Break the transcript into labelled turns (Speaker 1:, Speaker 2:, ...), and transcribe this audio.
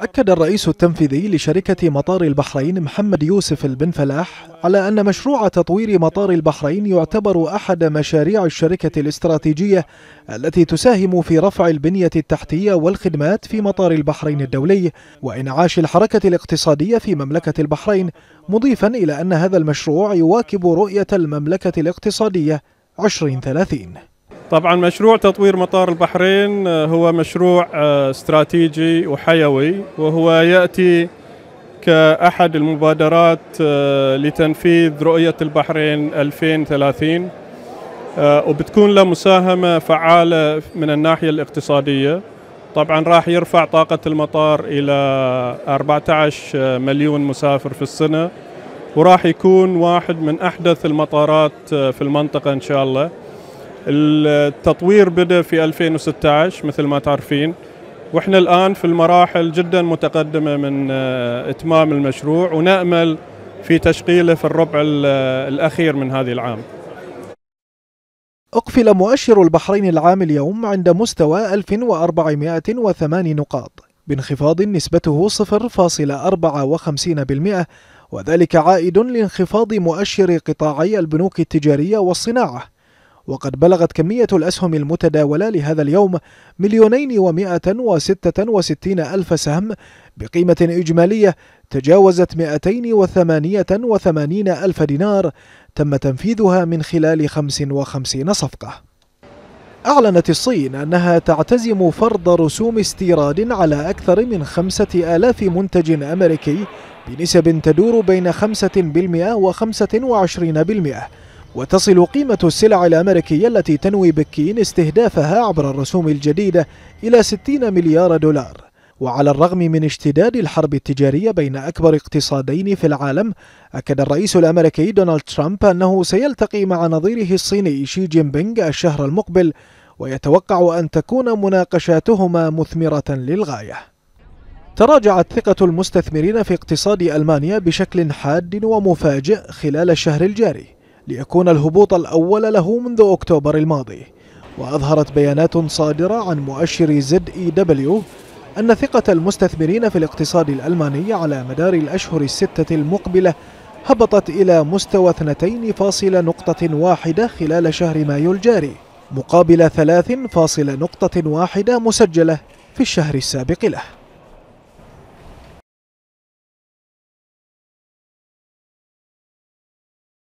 Speaker 1: أكد الرئيس التنفيذي لشركة مطار البحرين محمد يوسف البن فلاح على أن مشروع تطوير مطار البحرين يعتبر أحد مشاريع الشركة الاستراتيجية التي تساهم في رفع البنية التحتية والخدمات في مطار البحرين الدولي وإنعاش الحركة الاقتصادية في مملكة البحرين مضيفا إلى أن هذا المشروع يواكب رؤية المملكة الاقتصادية 2030
Speaker 2: طبعا مشروع تطوير مطار البحرين آه، هو مشروع آه، استراتيجي وحيوي وهو ياتي كأحد المبادرات آه، لتنفيذ رؤية البحرين 2030 وبتكون له مساهمة فعالة من الناحية الاقتصادية طبعا راح يرفع طاقة المطار إلى 14 مليون مسافر في السنة وراح يكون واحد من أحدث المطارات في المنطقة إن شاء الله التطوير بدأ في 2016 مثل ما تعرفين واحنا الآن في المراحل جدا متقدمة من آه، إتمام المشروع ونأمل في تشغيله في الربع آه، الأخير من هذه العام
Speaker 1: أقفل مؤشر البحرين العام اليوم عند مستوى 1408 نقاط بانخفاض نسبته 0.54% وذلك عائد لانخفاض مؤشر قطاعي البنوك التجارية والصناعة وقد بلغت كمية الأسهم المتداولة لهذا اليوم مليونين ومائة وستة وستين ألف سهم بقيمة إجمالية تجاوزت وثمانين ألف دينار تم تنفيذها من خلال 55 صفقة أعلنت الصين أنها تعتزم فرض رسوم استيراد على أكثر من خمسة آلاف منتج أمريكي بنسب تدور بين 5% و 25% وتصل قيمة السلع الأمريكية التي تنوي بكين استهدافها عبر الرسوم الجديدة إلى 60 مليار دولار وعلى الرغم من اشتداد الحرب التجارية بين أكبر اقتصادين في العالم أكد الرئيس الأمريكي دونالد ترامب أنه سيلتقي مع نظيره الصيني شي جين بينغ الشهر المقبل ويتوقع أن تكون مناقشاتهما مثمرة للغاية تراجعت ثقة المستثمرين في اقتصاد ألمانيا بشكل حاد ومفاجئ خلال الشهر الجاري ليكون الهبوط الأول له منذ أكتوبر الماضي وأظهرت بيانات صادرة عن مؤشر زد إي دبليو أن ثقة المستثمرين في الاقتصاد الألماني على مدار الأشهر الستة المقبلة هبطت إلى مستوى 2.1 خلال شهر مايو الجاري مقابل 3.1 مسجلة في الشهر السابق له